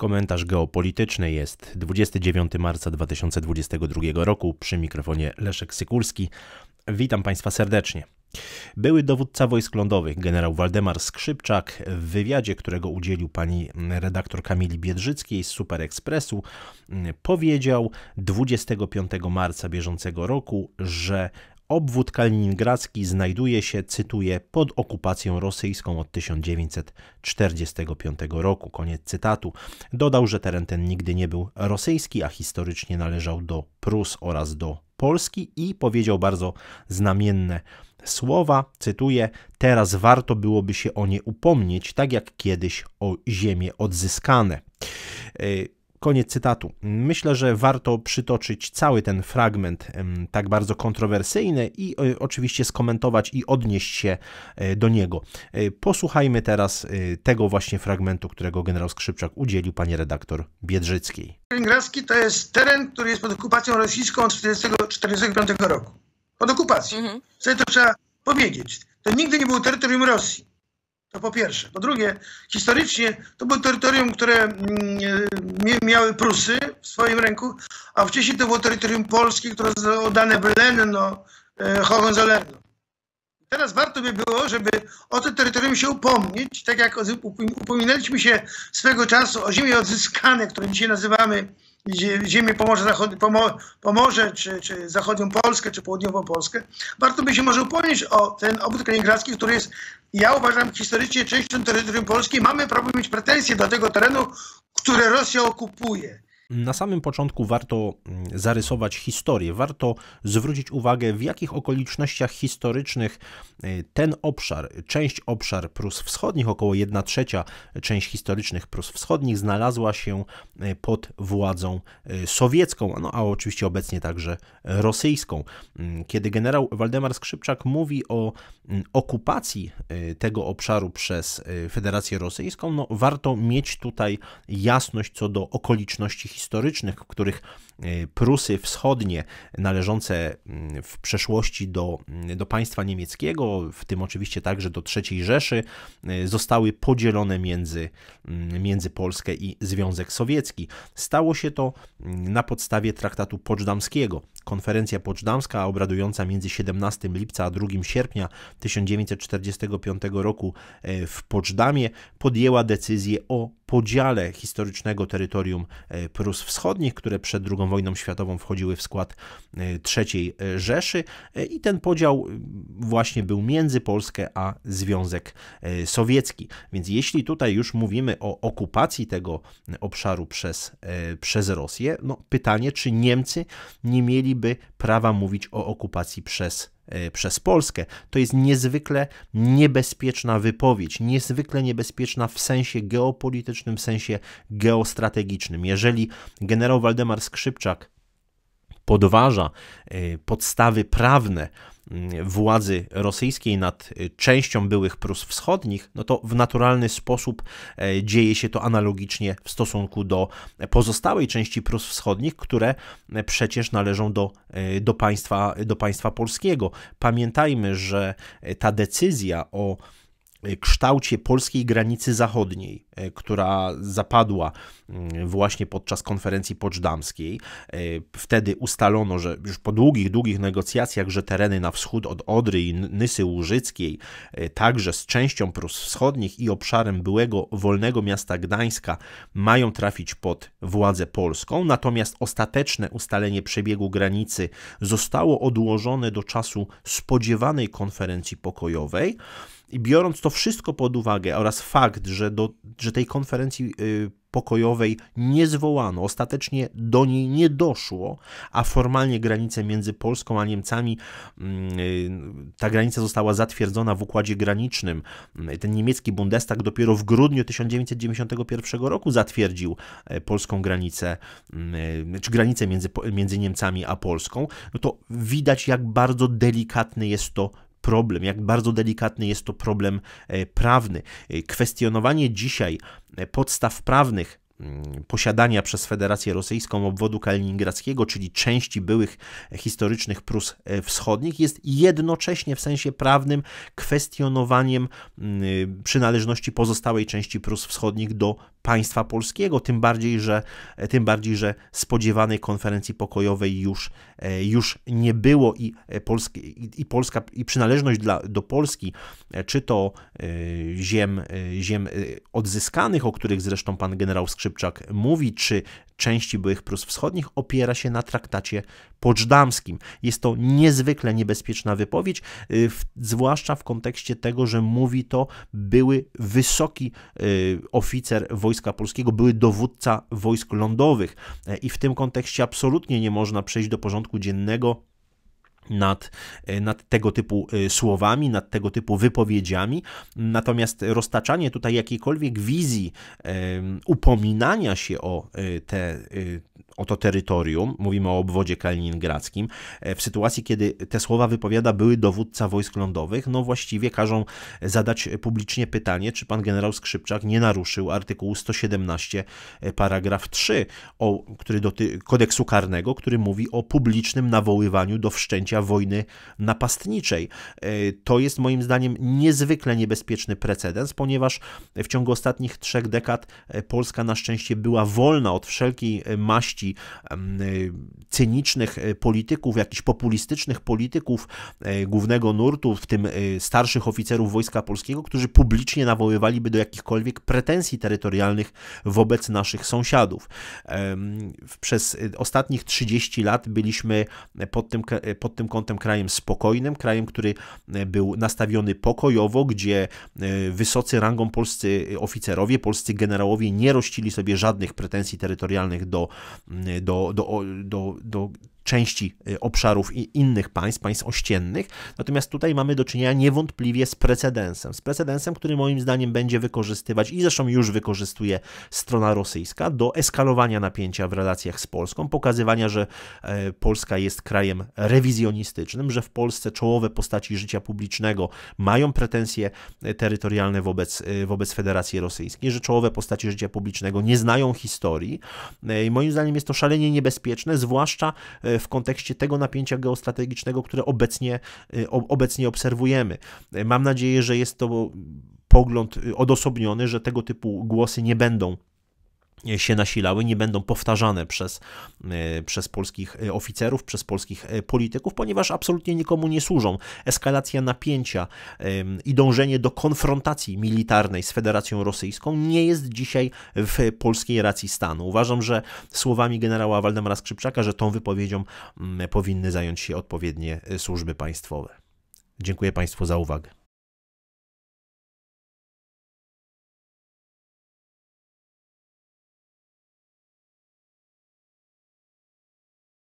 Komentarz geopolityczny jest 29 marca 2022 roku przy mikrofonie Leszek Sykulski. Witam Państwa serdecznie. Były dowódca wojsk lądowych, generał Waldemar Skrzypczak, w wywiadzie, którego udzielił pani redaktor Kamili Biedrzyckiej z Super Expressu, powiedział 25 marca bieżącego roku, że Obwód kaliningradzki znajduje się, cytuję, pod okupacją rosyjską od 1945 roku. Koniec cytatu. Dodał, że teren ten nigdy nie był rosyjski, a historycznie należał do Prus oraz do Polski i powiedział bardzo znamienne słowa, cytuję, teraz warto byłoby się o nie upomnieć, tak jak kiedyś o ziemię odzyskane. Y, Koniec cytatu. Myślę, że warto przytoczyć cały ten fragment, tak bardzo kontrowersyjny, i e, oczywiście skomentować i odnieść się e, do niego. E, posłuchajmy teraz tego właśnie fragmentu, którego generał Skrzypczak udzielił pani redaktor Biedrzyckiej. Kaliningradzki to jest teren, który jest pod okupacją rosyjską od 1945 roku. Pod okupacją. Mhm. Wtedy to trzeba powiedzieć. To nigdy nie było terytorium Rosji. To po pierwsze. Po drugie, historycznie to było terytorium, które mm, miały Prusy w swoim ręku, a wcześniej to było terytorium Polski, które oddane Blenno, e, Hohenzollernom. Teraz warto by było, żeby o to terytorium się upomnieć, tak jak upominaliśmy się swego czasu o ziemię odzyskane, które dzisiaj nazywamy ziemi Pomorza, Zachod Pomorze, czy, czy Zachodnią Polskę, czy Południową Polskę, warto by się może upomnieć o ten obwód kaliningradzki, który jest, ja uważam, historycznie częścią terytorium Polski. Mamy prawo mieć pretensje do tego terenu, które Rosja okupuje. Na samym początku warto mm, zarysować historię, warto zwrócić uwagę, w jakich okolicznościach historycznych y, ten obszar, część obszar Prus Wschodnich, około 1 trzecia y, część historycznych Prus Wschodnich znalazła się y, pod władzą sowiecką, no a oczywiście obecnie także rosyjską. Mm, kiedy generał Waldemar Skrzypczak mówi o mm, okupacji tego obszaru przez Federację Rosyjską, no warto mieć tutaj jasność co do okoliczności historycznych historycznych, w których E, Prusy Wschodnie, należące mm, w przeszłości do, mm, do państwa niemieckiego, w tym oczywiście także do III Rzeszy, e, zostały podzielone między, mm, między Polskę i Związek Sowiecki. Stało się to na podstawie traktatu poczdamskiego. Konferencja poczdamska obradująca między 17 lipca a 2 sierpnia 1945 roku e, w Poczdamie podjęła decyzję o podziale historycznego terytorium Prus Wschodnich, które przed II wojną światową wchodziły w skład e, III e, Rzeszy e, i ten podział właśnie był między Polskę a Związek Sowiecki. Więc jeśli tutaj już mówimy o okupacji tego obszaru przez, przez Rosję, no pytanie, czy Niemcy nie mieliby prawa mówić o okupacji przez E, przez Polskę. To jest niezwykle niebezpieczna wypowiedź, niezwykle niebezpieczna w sensie geopolitycznym, w sensie geostrategicznym. Jeżeli generał Waldemar Skrzypczak podważa e, podstawy prawne Mm, władzy rosyjskiej nad e, częścią byłych Prus Wschodnich, no to w naturalny sposób e, dzieje się to analogicznie w stosunku do pozostałej części Prus Wschodnich, które e, przecież należą do, do, państwa, do państwa polskiego. Pamiętajmy, że ta decyzja o Y, kształcie polskiej granicy zachodniej, y, która zapadła mm, właśnie podczas konferencji poczdamskiej. Y, wtedy ustalono, że już po długich, długich negocjacjach, że tereny na wschód od Odry i Nysy Łużyckiej, także z częścią Prus Wschodnich i obszarem byłego wolnego miasta Gdańska mają trafić pod władzę polską, natomiast ostateczne ustalenie przebiegu granicy zostało odłożone do czasu spodziewanej konferencji pokojowej, i biorąc to wszystko pod uwagę oraz fakt, że, do, że tej konferencji y, pokojowej nie zwołano, ostatecznie do niej nie doszło, a formalnie granice między Polską a Niemcami, mm, y, ta granica została zatwierdzona w układzie granicznym. Mm, ten niemiecki Bundestag dopiero w grudniu 1991 roku zatwierdził y, polską granicę, mm, czy granicę między, między Niemcami a Polską. No to widać, jak bardzo delikatny jest to problem, jak bardzo delikatny jest to problem e, prawny. E, kwestionowanie dzisiaj e, podstaw prawnych Mm, posiadania przez Federację Rosyjską obwodu kaliningradzkiego, czyli części byłych historycznych Prus e, Wschodnich, jest jednocześnie w sensie prawnym kwestionowaniem mm, y, przynależności pozostałej części Prus Wschodnich do państwa polskiego, tym bardziej, że, e, tym bardziej, że spodziewanej konferencji pokojowej już, e, już nie było i, Polski, i, i Polska, i przynależność dla, do Polski, czy to ziem, ziem odzyskanych, o których zresztą pan generał Skrzypczak Szybczak mówi, czy części byłych Prus Wschodnich opiera się na traktacie poczdamskim. Jest to niezwykle niebezpieczna wypowiedź, y, zwłaszcza w kontekście tego, że mówi to były wysoki y, oficer Wojska Polskiego, były dowódca wojsk lądowych y, i w tym kontekście absolutnie nie można przejść do porządku dziennego nad, e, nad tego typu e, słowami, nad tego typu wypowiedziami. Natomiast roztaczanie tutaj jakiejkolwiek wizji upominania się o, e, te, o to terytorium, mówimy o obwodzie kaliningradzkim, w sytuacji, kiedy te słowa wypowiada były dowódca wojsk lądowych, no właściwie każą zadać publicznie pytanie, czy pan generał Skrzypczak nie naruszył artykułu 117 paragraf 3 o, który doty- kodeksu karnego, który mówi o publicznym nawoływaniu do wszczęcia wojny napastniczej. E, to jest moim zdaniem niezwykle niebezpieczny precedens, ponieważ w ciągu ostatnich trzech dekad e, Polska na szczęście była wolna od wszelkiej e, maści cynicznych polityków, jakichś populistycznych polityków głównego nurtu, w tym starszych oficerów Wojska Polskiego, którzy publicznie nawoływaliby do jakichkolwiek pretensji terytorialnych wobec naszych sąsiadów. Przez ostatnich 30 lat byliśmy pod tym, pod tym kątem krajem spokojnym, krajem, który e, był nastawiony pokojowo, gdzie e, wysocy rangą polscy e, oficerowie, polscy generałowie nie rościli sobie żadnych pretensji terytorialnych do, do, do, do, do części y, obszarów i innych państw, państw ościennych. Natomiast tutaj mamy do czynienia niewątpliwie z precedensem. Z precedensem, który moim zdaniem będzie wykorzystywać i zresztą już wykorzystuje strona rosyjska do eskalowania napięcia w relacjach z Polską, pokazywania, że e, Polska jest krajem rewizjonistycznym, że w Polsce czołowe postaci życia publicznego mają pretensje e, terytorialne wobec, e, wobec Federacji Rosyjskiej, że czołowe postaci życia publicznego nie znają historii. I moim zdaniem jest to szalenie niebezpieczne, zwłaszcza w kontekście tego napięcia geostrategicznego, które obecnie, y, obecnie obserwujemy. Y, mam nadzieję, że jest to pogląd y, odosobniony, że tego typu głosy nie będą się nasilały, nie będą powtarzane przez, e, przez polskich e, oficerów, przez polskich e, polityków, ponieważ absolutnie nikomu nie służą. Eskalacja napięcia i dążenie do konfrontacji militarnej z Federacją Rosyjską nie jest dzisiaj w polskiej racji stanu. Uważam, że słowami generała Waldemara Skrzypczaka, że tą wypowiedzią mm, powinny zająć się odpowiednie służby państwowe. Dziękuję Państwu za uwagę.